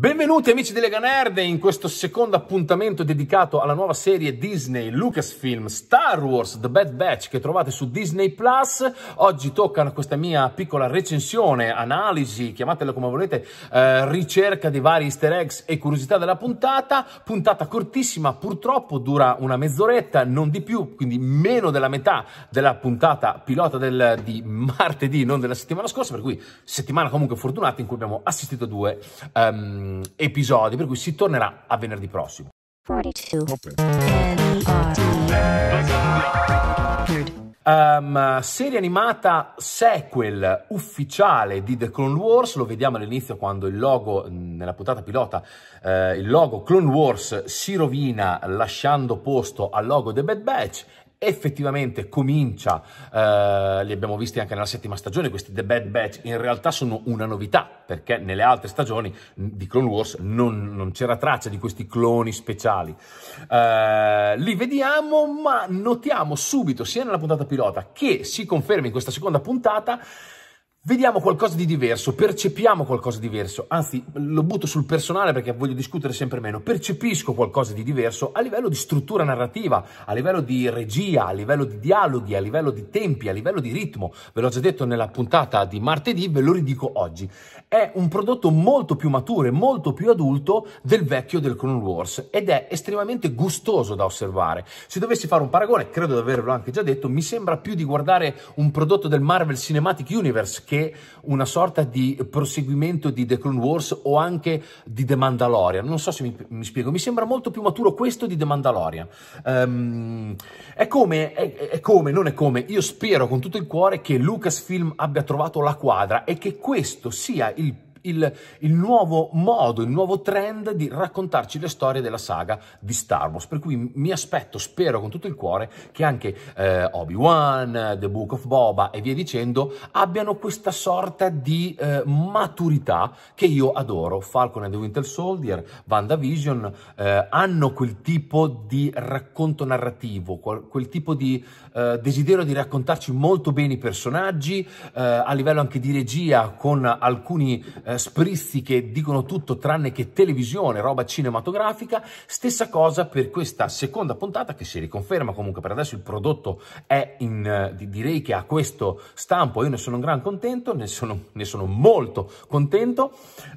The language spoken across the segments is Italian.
Benvenuti amici di Lega Nerd in questo secondo appuntamento dedicato alla nuova serie Disney Lucasfilm Star Wars The Bad Batch che trovate su Disney Plus. Oggi tocca questa mia piccola recensione, analisi, chiamatela come volete, eh, ricerca di vari easter eggs e curiosità della puntata. Puntata cortissima, purtroppo dura una mezz'oretta, non di più, quindi meno della metà della puntata pilota del, di martedì, non della settimana scorsa, per cui settimana comunque fortunata in cui abbiamo assistito a due. Um, Ehm, episodi, per cui si tornerà a venerdì prossimo. 42. Um, ehm, serie animata sequel ufficiale di The Clone Wars, lo vediamo all'inizio quando il logo, nella puntata pilota, eh, il logo Clone Wars si rovina lasciando posto al logo The Bad Batch effettivamente comincia, eh, li abbiamo visti anche nella settima stagione, questi The Bad Batch in realtà sono una novità, perché nelle altre stagioni di Clone Wars non, non c'era traccia di questi cloni speciali. Eh, li vediamo, ma notiamo subito, sia nella puntata pilota che si conferma in questa seconda puntata, Vediamo qualcosa di diverso, percepiamo qualcosa di diverso, anzi lo butto sul personale perché voglio discutere sempre meno, percepisco qualcosa di diverso a livello di struttura narrativa, a livello di regia, a livello di dialoghi, a livello di tempi, a livello di ritmo, ve l'ho già detto nella puntata di martedì, ve lo ridico oggi, è un prodotto molto più maturo e molto più adulto del vecchio del Clone Wars ed è estremamente gustoso da osservare. Se dovessi fare un paragone, credo di averlo anche già detto, mi sembra più di guardare un prodotto del Marvel Cinematic Universe che una sorta di proseguimento di The Clone Wars o anche di The Mandalorian. Non so se mi, mi spiego, mi sembra molto più maturo questo di The Mandalorian. Um, è, come, è, è come, non è come, io spero con tutto il cuore che Lucasfilm abbia trovato la quadra e che questo sia il il, il, nuovo modo, il nuovo trend di raccontarci le storie della saga di Star Wars. Per cui mi aspetto, spero con tutto il cuore, che anche eh, Obi-Wan, The Book of Boba e via dicendo abbiano questa sorta di eh, maturità che io adoro. Falcon and the Winter Soldier, WandaVision eh, hanno quel tipo di racconto narrativo, quel, quel tipo di eh, desiderio di raccontarci molto bene i personaggi, eh, a livello anche di regia con alcuni eh, eh, sprizzi che dicono tutto tranne che televisione, roba cinematografica. Stessa cosa per questa seconda puntata che si riconferma comunque per adesso il prodotto è in, eh, direi che ha questo stampo, io ne sono un gran contento, ne sono, ne sono molto contento,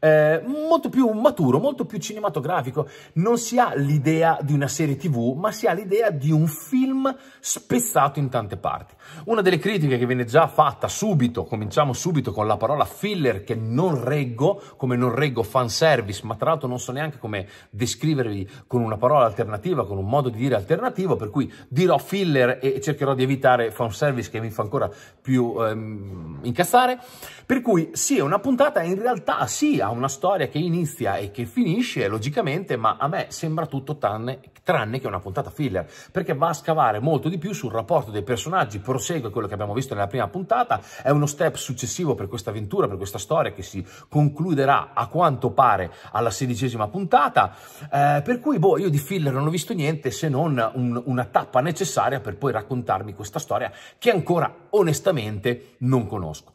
eh, molto più maturo, molto più cinematografico, non si ha l'idea di una serie tv ma si ha l'idea di un film spezzato in tante parti. Una delle critiche che viene già fatta subito, cominciamo subito con la parola filler che non rende reggo, come non reggo fanservice, ma tra l'altro non so neanche come descrivervi con una parola alternativa, con un modo di dire alternativo, per cui dirò filler e cercherò di evitare fanservice che mi fa ancora più ehm, incazzare. Per cui sì, è una puntata, in realtà sì, ha una storia che inizia e che finisce, logicamente, ma a me sembra tutto tanne, tranne che una puntata filler, perché va a scavare molto di più sul rapporto dei personaggi, prosegue quello che abbiamo visto nella prima puntata, è uno step successivo per questa avventura, per questa storia che si concluderà a quanto pare alla sedicesima puntata, eh, per cui boh, io di filler non ho visto niente se non un, una tappa necessaria per poi raccontarmi questa storia che ancora onestamente non conosco.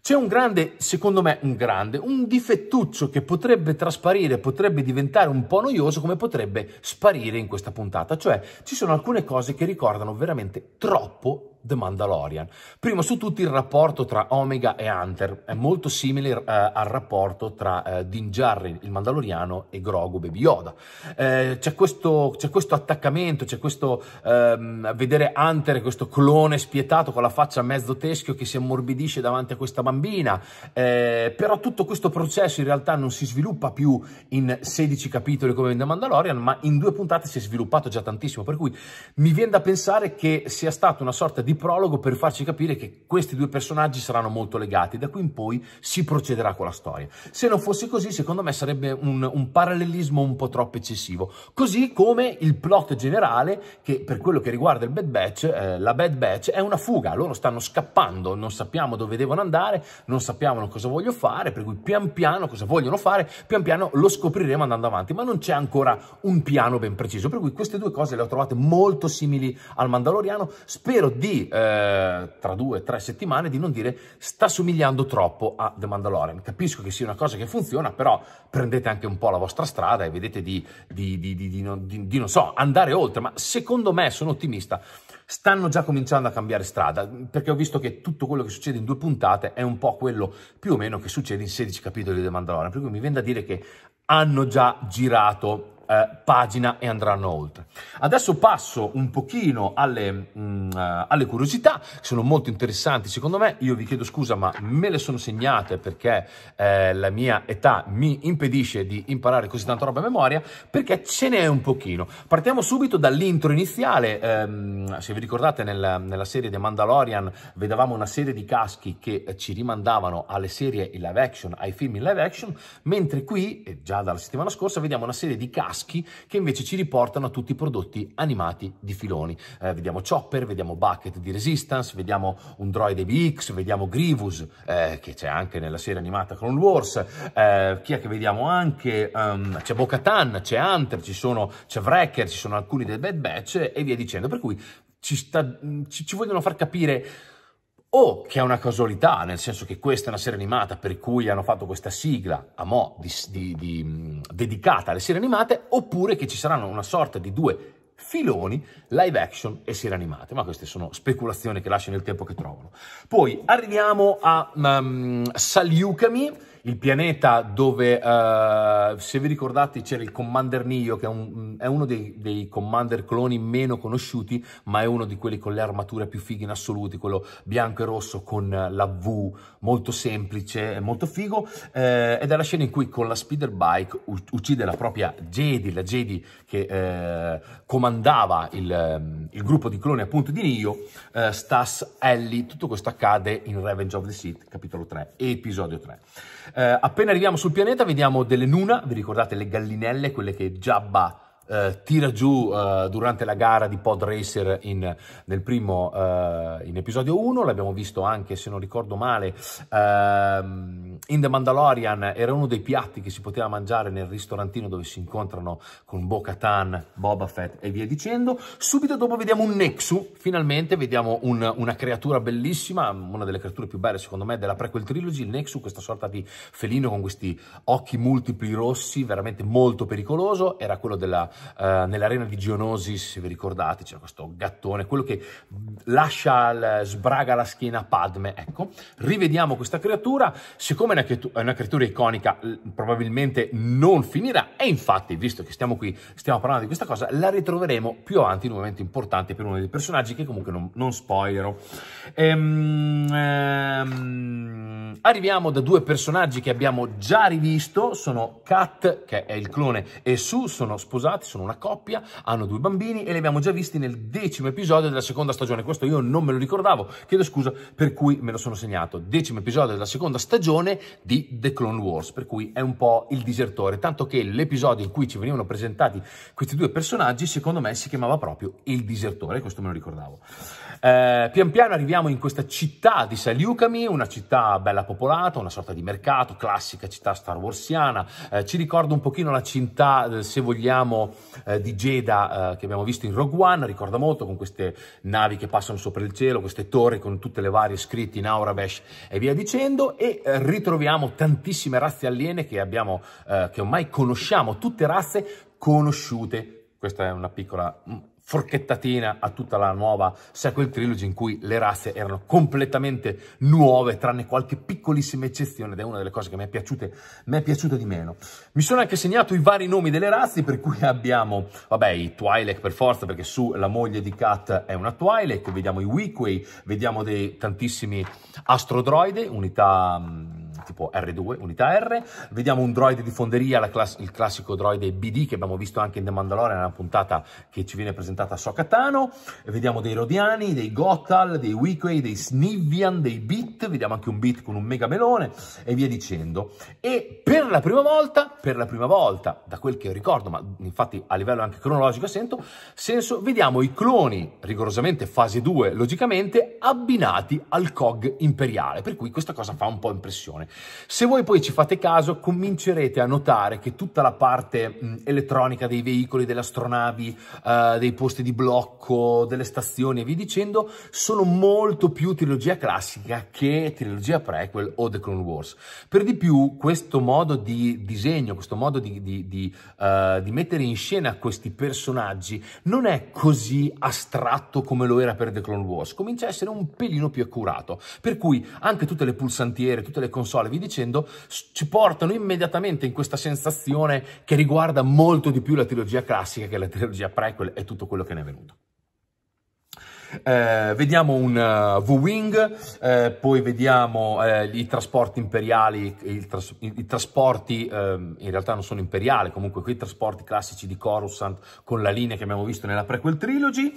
C'è un grande, secondo me un grande, un difettuccio che potrebbe trasparire, potrebbe diventare un po' noioso come potrebbe sparire in questa puntata, cioè ci sono alcune cose che ricordano veramente troppo The Mandalorian. Primo su tutti il rapporto tra Omega e Hunter è molto simile eh, al rapporto tra eh, Din Djarin, il Mandaloriano, e Grogu, Baby Yoda. Eh, c'è, questo, questo, attaccamento, c'è questo ehm, vedere Hunter, questo clone spietato con la faccia mezzo teschio che si ammorbidisce davanti a questa bambina, eh, però tutto questo processo in realtà non si sviluppa più in 16 capitoli come in The Mandalorian, ma in due puntate si è sviluppato già tantissimo, per cui mi viene da pensare che sia stata una sorta di di prologo per farci capire che questi due personaggi saranno molto legati, da qui in poi si procederà con la storia. Se non fosse così, secondo me sarebbe un, un parallelismo un po' troppo eccessivo, così come il plot generale che per quello che riguarda il Bad Batch, eh, la Bad Batch è una fuga, loro stanno scappando, non sappiamo dove devono andare, non sappiamo cosa voglio fare, per cui pian piano cosa vogliono fare, pian piano lo scopriremo andando avanti, ma non c'è ancora un piano ben preciso, per cui queste due cose le ho trovate molto simili al Mandaloriano, spero di eh, tra due o tre settimane di non dire sta somigliando troppo a The Mandalorian. Capisco che sia una cosa che funziona, però prendete anche un po' la vostra strada e vedete di, di, di, di non, non so, andare oltre, ma secondo me sono ottimista stanno già cominciando a cambiare strada, perché ho visto che tutto quello che succede in due puntate è un po' quello più o meno che succede in 16 capitoli di The Mandalorian, per cui mi viene da dire che hanno già girato eh, pagina e andranno oltre. Adesso passo un pochino alle, mh, mm, eh, alle curiosità, che sono molto interessanti secondo me. Io vi chiedo scusa, ma me le sono segnate perché eh, la mia età mi impedisce di imparare così tanta roba a memoria, perché ce n'è un pochino. Partiamo subito dall'intro iniziale. Ehm, se vi ricordate nel, nella serie The Mandalorian vedevamo una serie di caschi che ci rimandavano alle serie in live action, ai film in live action, mentre qui, eh, già dalla settimana scorsa, vediamo una serie di caschi caschi che invece ci riportano a tutti i prodotti animati di Filoni. Eh, vediamo Chopper, vediamo Bucket di Resistance, vediamo un droide BX, vediamo Grievous eh, che c'è anche nella serie animata Clone Wars, eh, chi è che vediamo anche? Um, c'è Bo-Katan, c'è Hunter, ci sono, c'è Wrecker, ci sono alcuni dei Bad Batch e via dicendo. Per cui ci, sta, ci, ci vogliono far capire o che è una casualità, nel senso che questa è una serie animata per cui hanno fatto questa sigla a mo' di, di, di, dedicata alle serie animate, oppure che ci saranno una sorta di due filoni live action e serie animate, ma queste sono speculazioni che lasciano il tempo che trovano. Poi arriviamo a um, Saliukami, il pianeta dove, uh, se vi ricordate, c'era il Commander Neo, che è, un, è uno dei, dei, Commander cloni meno conosciuti, ma è uno di quelli con le armature più fighe in assoluto, quello bianco e rosso con la V, molto semplice, molto figo, eh, ed è la scena in cui con la speeder bike uccide la propria Jedi, la Jedi che eh, comandava il, ehm, il, gruppo di cloni appunto di Neo, eh, Stas Ellie, tutto questo accade in Revenge of the Sith, capitolo 3, episodio 3. Eh, appena arriviamo sul pianeta vediamo delle Nuna, vi ricordate le gallinelle, quelle che già batte eh, tira giù eh, durante la gara di Pod Racer in, nel primo eh, in episodio 1, l'abbiamo visto anche se non ricordo male ehm, in The Mandalorian era uno dei piatti che si poteva mangiare nel ristorantino dove si incontrano con Bo-Katan, Boba Fett e via dicendo. Subito dopo vediamo un Nexu, finalmente vediamo un, una creatura bellissima, una delle creature più belle secondo me della prequel trilogy, il Nexu, questa sorta di felino con questi occhi multipli rossi, veramente molto pericoloso, era quello della eh, nell'arena di Geonosis, se vi ricordate, c'era questo gattone, quello che lascia, il, sbraga la schiena a Padme, ecco, rivediamo questa creatura, siccome è una creatura iconica, probabilmente non finirà, e infatti, visto che stiamo qui, stiamo parlando di questa cosa, la ritroveremo più avanti in un momento importante per uno dei personaggi che comunque non, non spoilerò. Ehm, ehm, arriviamo da due personaggi che abbiamo già rivisto, sono Kat, che è il clone, e Su, sono sposati, sono una coppia, hanno due bambini e li abbiamo già visti nel decimo episodio della seconda stagione. Questo io non me lo ricordavo, chiedo scusa per cui me lo sono segnato. Decimo episodio della seconda stagione di The Clone Wars, per cui è un po' il disertore, tanto che l'episodio in cui ci venivano presentati questi due personaggi, secondo me si chiamava proprio Il disertore, questo me lo ricordavo. Eh, pian piano arriviamo in questa città di Saliukami, una città bella popolata, una sorta di mercato, classica città star warsiana, eh, ci ricorda un pochino la città, eh, se vogliamo, eh, di Jeddah eh, che abbiamo visto in Rogue One, ricorda molto, con queste navi che passano sopra il cielo, queste torri con tutte le varie scritte in Aurabesh e via dicendo, e eh, ritroviamo tantissime razze aliene che, abbiamo, eh, che ormai conosciamo, tutte razze conosciute. Questa è una piccola mm, forchettatina a tutta la nuova Sequel Trilogy in cui le razze erano completamente nuove tranne qualche piccolissima eccezione ed è una delle cose che mi è, piaciute, mi è piaciuta di meno. Mi sono anche segnato i vari nomi delle razze per cui abbiamo, vabbè, i Twilight per forza perché su la moglie di Kat è una Twilight vediamo i Weequay, vediamo dei tantissimi astrodroide, unità mm, tipo R2, unità R. Vediamo un droide di fonderia, class il classico droide BD che abbiamo visto anche in The Mandalorian, una puntata che ci viene presentata a Sokatano. Vediamo dei Rodiani, dei Gothal, dei Wickway, dei Snivian, dei Bit. Vediamo anche un Bit con un mega melone e via dicendo. E per la prima volta, per la prima volta, da quel che ricordo, ma infatti a livello anche cronologico sento, senso, vediamo i cloni, rigorosamente fase 2, logicamente, abbinati al COG imperiale, per cui questa cosa fa un po' impressione. Se voi poi ci fate caso, comincerete a notare che tutta la parte mh, elettronica dei veicoli, delle astronavi, eh, dei posti di blocco, delle stazioni e via dicendo, sono molto più trilogia classica che trilogia prequel o The Clone Wars. Per di più, questo modo di disegno, questo modo di, di, di, uh, di mettere in scena questi personaggi non è così astratto come lo era per The Clone Wars, comincia a essere un pelino più accurato. Per cui anche tutte le pulsantiere, tutte le console parole vi dicendo, ci portano immediatamente in questa sensazione che riguarda molto di più la trilogia classica che la trilogia prequel e tutto quello che ne è venuto. Eh, vediamo un uh, V-Wing, eh, poi vediamo eh, i trasporti imperiali, i, tras i trasporti ehm, in realtà non sono imperiali, comunque quei trasporti classici di Coruscant con la linea che abbiamo visto nella prequel trilogy,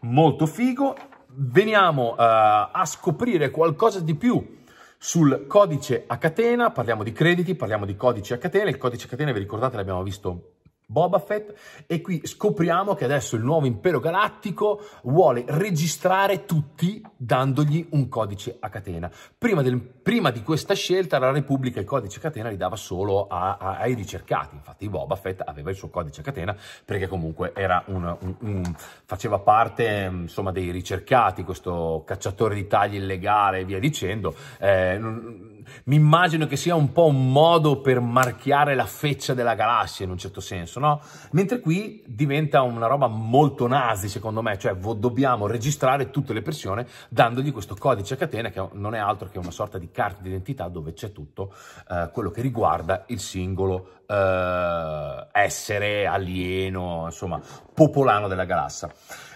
molto figo. Veniamo eh, a scoprire qualcosa di più sul codice a catena, parliamo di crediti, parliamo di codice a catena, il codice a catena vi ricordate l'abbiamo visto Boba Fett e qui scopriamo che adesso il nuovo impero galattico vuole registrare tutti dandogli un codice a catena. Prima, del, prima di questa scelta la Repubblica il codice a catena li dava solo a, a, ai ricercati, infatti Boba Fett aveva il suo codice a catena perché comunque un, un, un, faceva parte insomma, dei ricercati, questo cacciatore di tagli illegale e via dicendo. Eh, mi immagino che sia un po' un modo per marchiare la feccia della galassia in un certo senso, no? Mentre qui diventa una roba molto nazi, secondo me, cioè dobbiamo registrare tutte le persone dandogli questo codice a catena che non è altro che una sorta di carta d'identità dove c'è tutto eh, quello che riguarda il singolo eh, essere alieno, insomma, popolano della galassia.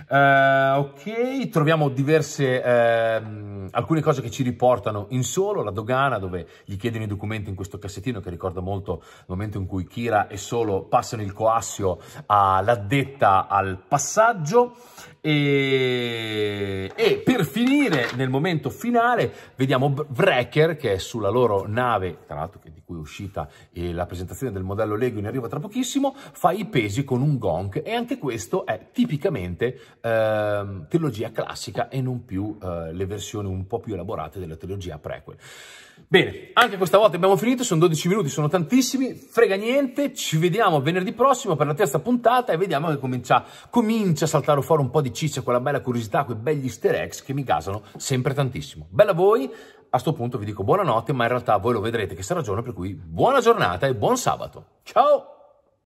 Eh, ok, troviamo diverse, eh, alcune cose che ci riportano in solo, la dogana dove gli chiedono i documenti in questo cassettino che ricorda molto il momento in cui Kira e Solo passano il coassio all'addetta al passaggio, e, e, per finire, nel momento finale, vediamo Wrecker che è sulla loro nave, tra l'altro di cui è uscita eh, la presentazione del modello Lego in arrivo tra pochissimo, fa i pesi con un gonk e anche questo è tipicamente eh, trilogia classica e non più eh, le versioni un po' più elaborate della trilogia prequel. Bene, anche questa volta abbiamo finito, sono 12 minuti, sono tantissimi, frega niente, ci vediamo venerdì prossimo per la terza puntata e vediamo che comincia, comincia a saltare fuori un po' di ciccia, quella bella curiosità, quei begli easter eggs che mi gasano sempre tantissimo. Bella a voi, a sto punto vi dico buonanotte, ma in realtà voi lo vedrete che sarà giorno, per cui buona giornata e buon sabato. Ciao!